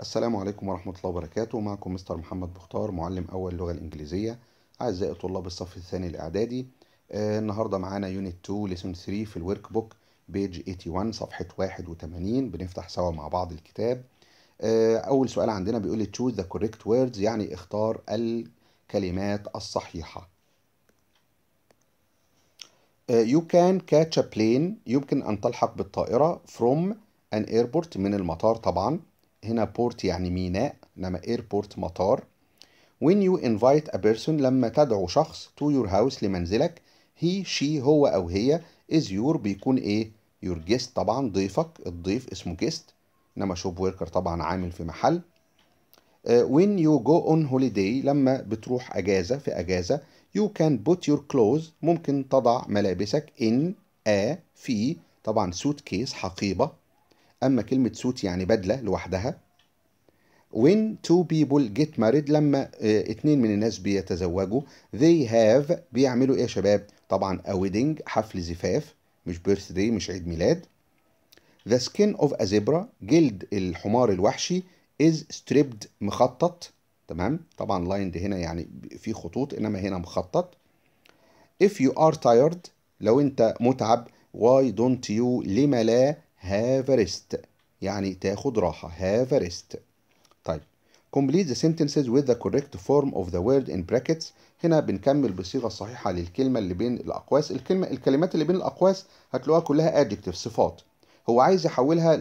السلام عليكم ورحمة الله وبركاته معكم مستر محمد بختار معلم أول لغة الإنجليزية أعزائي طلاب الصف الثاني الإعدادي آه النهاردة معانا يونت 2 ليسون 3 في الورك بوك بيج 81 صفحة 81 بنفتح سوا مع بعض الكتاب آه أول سؤال عندنا بيقول لي choose the correct words يعني اختار الكلمات الصحيحة آه you can catch a plane يمكن أن تلحق بالطائرة from an airport من المطار طبعاً هنا بورت يعني ميناء انما ايربورت مطار when you invite a person لما تدعو شخص to your house لمنزلك he she هو او هي is your بيكون ايه your guest طبعا ضيفك الضيف اسمه guest انما شوب وركر طبعا عامل في محل uh, when you go on holiday لما بتروح أجازة في أجازة you can put your clothes ممكن تضع ملابسك in a في طبعا suitcase حقيبة أما كلمة سوت يعني بدلة لوحدها when two people get married لما آه، اتنين من الناس بيتزوجوا they have بيعملوا ايه يا شباب طبعا a wedding حفل زفاف مش birthday مش عيد ميلاد the skin of a zebra جلد الحمار الوحشي is stripped مخطط تمام طبعا lined هنا يعني في خطوط انما هنا مخطط if you are tired لو انت متعب why don't you لما لا have a rest يعني تاخد راحة have a rest طيب complete the sentences with the correct form of the word in brackets هنا بنكمل بصيغة صحيحة للكلمة اللي بين الأقواس الكلمة الكلمات اللي بين الأقواس هتلاقوها كلها adjective صفات هو عايز يحولها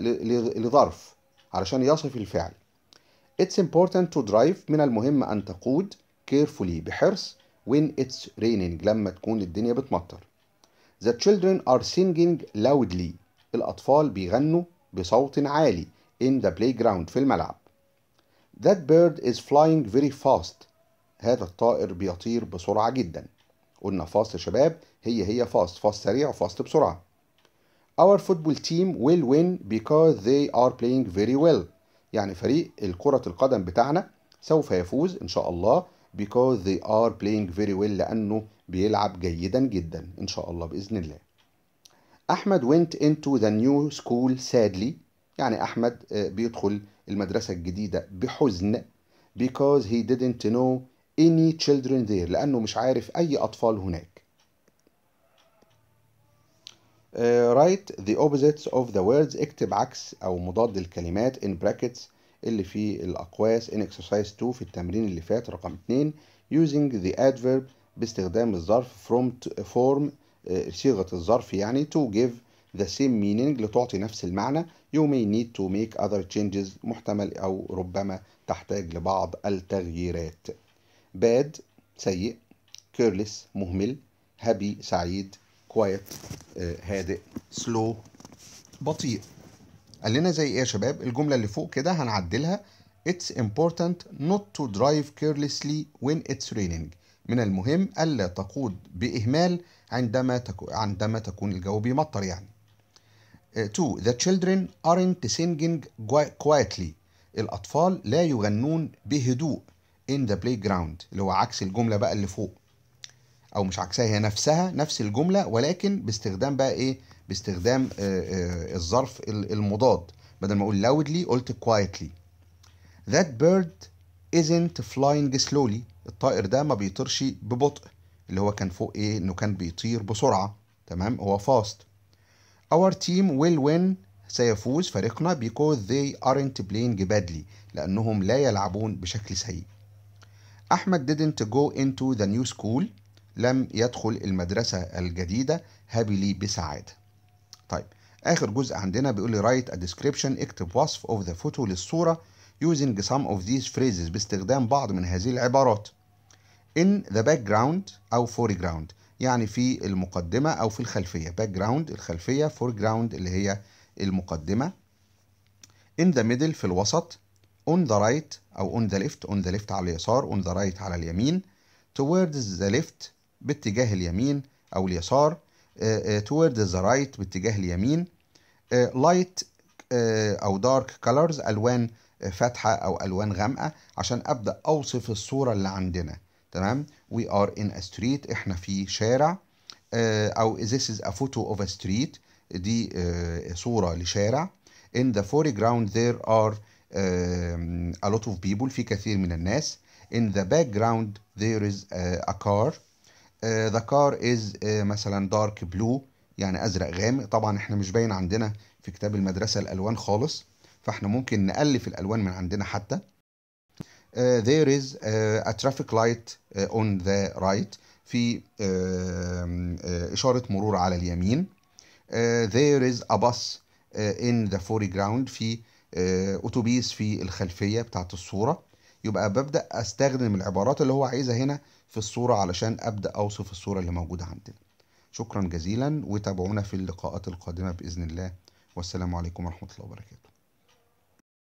لظرف علشان يصف الفعل It's important to drive من المهم أن تقود carefully بحرص when it's raining لما تكون الدنيا بتمطر The children are singing loudly الأطفال بيغنوا بصوت عالي in the playground في الملعب That bird is flying very fast هذا الطائر بيطير بسرعة جدا قلنا فاست شباب هي هي فاست فاست سريع وفاست بسرعة Our football team will win because they are playing very well يعني فريق الكرة القدم بتاعنا سوف يفوز إن شاء الله because they are playing very well لأنه بيلعب جيدا جدا إن شاء الله بإذن الله أحمد went into the new school sadly يعني أحمد بيدخل المدرسة الجديدة بحزن because he didn't know any children there لأنه مش عارف أي أطفال هناك uh, write the opposites of the words اكتب عكس أو مضاد الكلمات in brackets اللي في الأقواس in exercise 2 في التمرين اللي فات رقم 2 using the adverb باستخدام الظرف from to form صيغة الظرف يعني to give the same meaning لتعطي نفس المعنى you may need to make other changes محتمل أو ربما تحتاج لبعض التغييرات bad سيء careless مهمل happy سعيد quiet هادئ slow بطيء قال لنا زي ايه يا شباب الجملة اللي فوق كده هنعدلها It's important not to drive carelessly when it's raining من المهم ألا تقود بإهمال عندما تكو عندما تكون الجو بيمطر يعني. 2. Uh, the children aren't singing quietly. الأطفال لا يغنون بهدوء in the playground اللي هو عكس الجملة بقى اللي فوق. أو مش عكسها هي نفسها نفس الجملة ولكن باستخدام بقى إيه؟ باستخدام uh, uh, الظرف المضاد بدل ما أقول loudly قلت quietly. That bird isn't flying slowly الطائر ده ما بيطيرش ببطء اللي هو كان فوق ايه انه كان بيطير بسرعه تمام هو فاست our team will win سيفوز فريقنا because they aren't playing badly لأنهم لا يلعبون بشكل سيء أحمد didn't go into the new school لم يدخل المدرسة الجديدة هابلي بسعادة طيب آخر جزء عندنا بيقول لي write a description اكتب وصف of the photo للصورة using some of these phrases باستخدام بعض من هذه العبارات in the background أو foreground يعني في المقدمة أو في الخلفية background الخلفية foreground اللي هي المقدمة in the middle في الوسط on the right أو on the left on the left على اليسار on the right على اليمين towards the left باتجاه اليمين أو اليسار uh, uh, towards the right باتجاه اليمين uh, light uh, أو dark colors ألوان uh, فاتحة أو ألوان غامقة عشان أبدأ أوصف الصورة اللي عندنا تمام we are in a street احنا في شارع uh, او this is a photo of a street دي uh, صورة لشارع in the foreground there are um, a lot of people في كثير من الناس in the background there is a car uh, the car is uh, مثلا dark blue يعني ازرق غامق طبعا احنا مش باين عندنا في كتاب المدرسة الالوان خالص فاحنا ممكن نألف الالوان من عندنا حتى Uh, there is uh, a traffic light uh, on the right في um, إشارة مرور على اليمين there is a bus in the foreground في أتوبيس في الخلفية بتاعت الصورة يبقى ببدأ أستخدم العبارات اللي هو عايزها هنا في الصورة علشان أبدأ أوصف الصورة اللي موجودة عندنا شكرا جزيلا وتابعونا في اللقاءات القادمة بإذن الله والسلام عليكم ورحمة الله وبركاته